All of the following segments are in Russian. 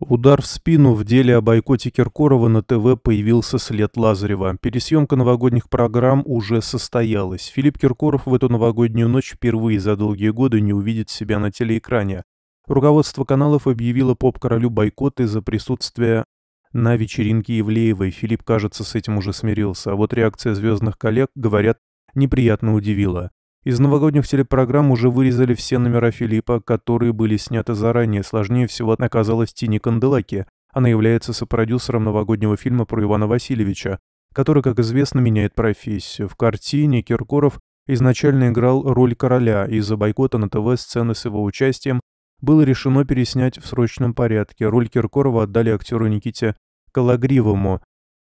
Удар в спину в деле о бойкоте Киркорова на ТВ появился след Лазарева. Пересъемка новогодних программ уже состоялась. Филипп Киркоров в эту новогоднюю ночь впервые за долгие годы не увидит себя на телеэкране. Руководство каналов объявило поп-королю бойкот из-за присутствия на вечеринке Евлеевой. Филипп, кажется, с этим уже смирился. А вот реакция звездных коллег, говорят, неприятно удивила. Из новогодних телепрограмм уже вырезали все номера Филиппа, которые были сняты заранее. Сложнее всего оказалась Тини Канделаки. Она является сопродюсером новогоднего фильма про Ивана Васильевича, который, как известно, меняет профессию. В картине Киркоров изначально играл роль короля, из-за бойкота на ТВ сцены с его участием было решено переснять в срочном порядке. Роль Киркорова отдали актеру Никите Калагривому,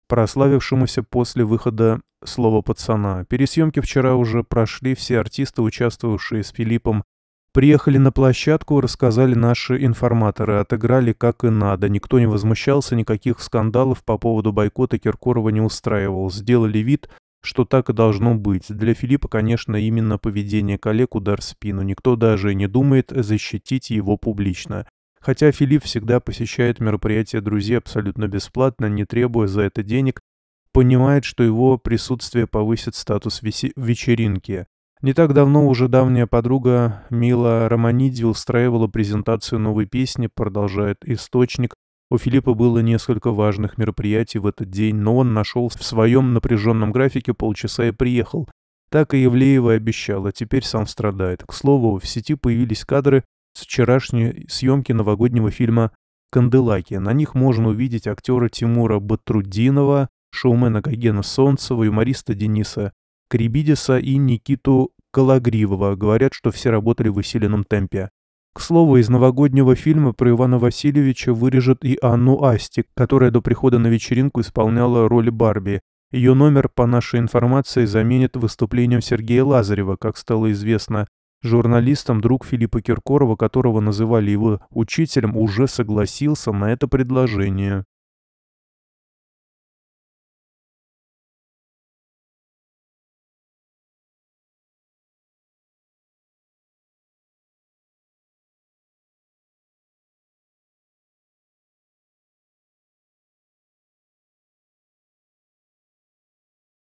прославившемуся после выхода «Слово пацана». Пересъемки вчера уже прошли, все артисты, участвовавшие с Филиппом, приехали на площадку, рассказали наши информаторы, отыграли как и надо. Никто не возмущался, никаких скандалов по поводу бойкота Киркорова не устраивал. Сделали вид, что так и должно быть. Для Филиппа, конечно, именно поведение коллег удар в спину. Никто даже не думает защитить его публично. Хотя Филипп всегда посещает мероприятия друзей абсолютно бесплатно, не требуя за это денег, понимает, что его присутствие повысит статус вечеринки. Не так давно уже давняя подруга Мила Романиди устраивала презентацию новой песни, продолжает источник. У Филиппа было несколько важных мероприятий в этот день, но он нашел в своем напряженном графике полчаса и приехал. Так и Евлеева обещала, теперь сам страдает. К слову, в сети появились кадры, с вчерашней съемки новогоднего фильма «Канделаки». На них можно увидеть актера Тимура Батрудинова, шоумена Гогена Солнцева, юмориста Дениса Кребидиса и Никиту Калагривова. Говорят, что все работали в усиленном темпе. К слову, из новогоднего фильма про Ивана Васильевича вырежет и Анну Астик, которая до прихода на вечеринку исполняла роль Барби. Ее номер, по нашей информации, заменит выступлением Сергея Лазарева, как стало известно. Журналистом друг Филиппа Киркорова, которого называли его учителем, уже согласился на это предложение.